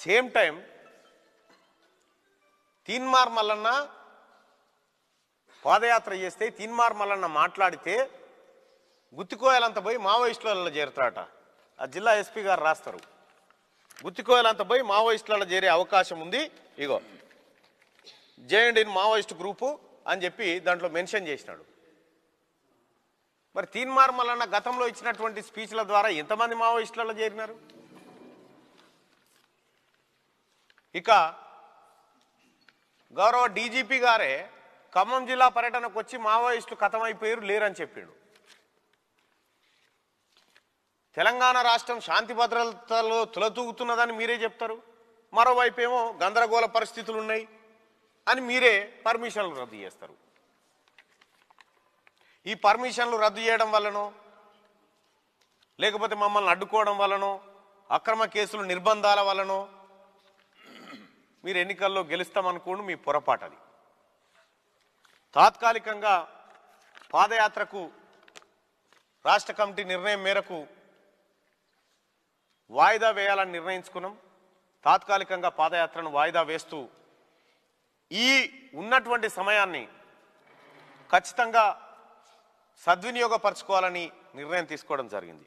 same time Teenmar Mallanna padayatra చేస్తే తీన్మార్ మల్లన్న మాట్లాడితే గుత్తికోయలంత పోయి మావోయిస్టులలో చేరుతారట ఆ జిల్లా ఎస్పీ గారు రాస్తారు గుత్తికోయలంత పోయి మావోయిస్టులలో చేరే అవకాశం ఉంది ఇగో జేఎండ్ ఇన్ మావోయిస్ట్ గ్రూపు అని చెప్పి దాంట్లో మెన్షన్ చేసినాడు మరి తీన్మార్ మల్లన్న గతంలో ఇచ్చినటువంటి స్పీచ్ల ద్వారా ఎంతమంది మావోయిస్టులలో చేరినారు ఇక గౌరవ డీజీపీ గారే ఖమ్మం జిల్లా పర్యటనకు వచ్చి మావోయిస్టులు కథమైపోయారు లేరని చెప్పాడు తెలంగాణ రాష్ట్రం శాంతి భద్రతలో తులతూగుతున్నదని మీరే చెప్తారు మరోవైపు ఏమో గందరగోళ పరిస్థితులు ఉన్నాయి అని మీరే పర్మిషన్లు రద్దు చేస్తారు ఈ పర్మిషన్లు రద్దు చేయడం వలనో లేకపోతే మమ్మల్ని అడ్డుకోవడం వలనో అక్రమ కేసులు నిర్బంధాల వలనో మీరు ఎన్నికల్లో గెలుస్తామనుకోండి మీ పొరపాటు అది తాత్కాలికంగా పాదయాత్రకు రాష్ట్ర కమిటీ నిర్ణయం మేరకు వాయిదా వేయాలని నిర్ణయించుకున్నాం తాత్కాలికంగా పాదయాత్రను వాయిదా వేస్తూ ఈ ఉన్నటువంటి సమయాన్ని ఖచ్చితంగా సద్వినియోగపరచుకోవాలని నిర్ణయం తీసుకోవడం జరిగింది